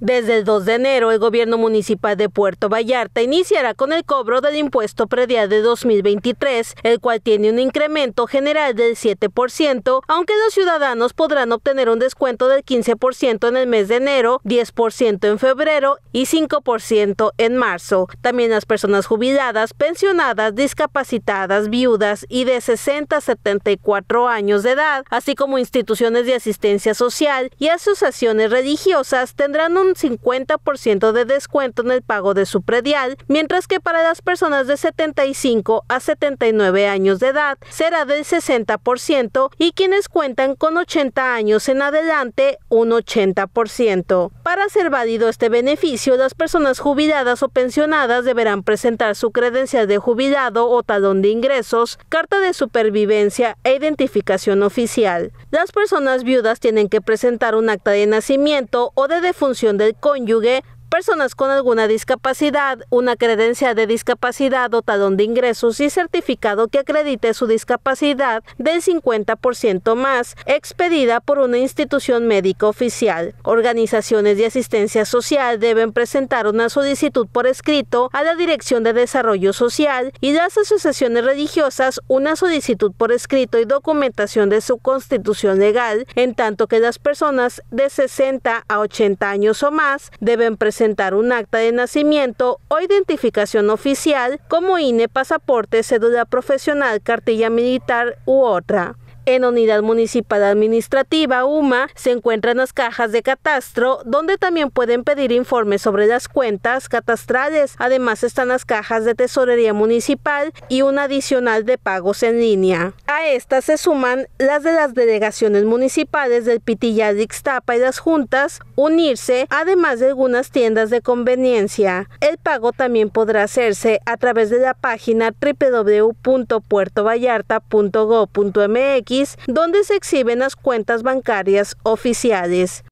Desde el 2 de enero, el gobierno municipal de Puerto Vallarta iniciará con el cobro del impuesto predial de 2023, el cual tiene un incremento general del 7%, aunque los ciudadanos podrán obtener un descuento del 15% en el mes de enero, 10% en febrero y 5% en marzo. También las personas jubiladas, pensionadas, discapacitadas, viudas y de 60 a 74 años de edad, así como instituciones de asistencia social y asociaciones religiosas tendrán un 50% de descuento en el pago de su predial, mientras que para las personas de 75 a 79 años de edad será del 60% y quienes cuentan con 80 años en adelante un 80%. Para ser válido este beneficio, las personas jubiladas o pensionadas deberán presentar su credencial de jubilado o talón de ingresos, carta de supervivencia e identificación oficial. Las personas viudas tienen que presentar un acta de nacimiento o de defunción del cónyuge personas con alguna discapacidad, una credencia de discapacidad o de ingresos y certificado que acredite su discapacidad del 50% más, expedida por una institución médica oficial. Organizaciones de asistencia social deben presentar una solicitud por escrito a la Dirección de Desarrollo Social y las asociaciones religiosas una solicitud por escrito y documentación de su constitución legal, en tanto que las personas de 60 a 80 años o más deben presentar presentar un acta de nacimiento o identificación oficial como INE, pasaporte, cédula profesional, cartilla militar u otra. En Unidad Municipal Administrativa, UMA, se encuentran las cajas de catastro, donde también pueden pedir informes sobre las cuentas catastrales. Además están las cajas de tesorería municipal y un adicional de pagos en línea. A estas se suman las de las delegaciones municipales del Pitilladixtapa de y las juntas unirse, además de algunas tiendas de conveniencia. El pago también podrá hacerse a través de la página www.puertovallarta.gov.mx, donde se exhiben las cuentas bancarias oficiales.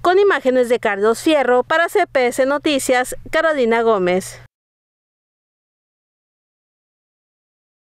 Con imágenes de Carlos Fierro para CPS Noticias, Carolina Gómez.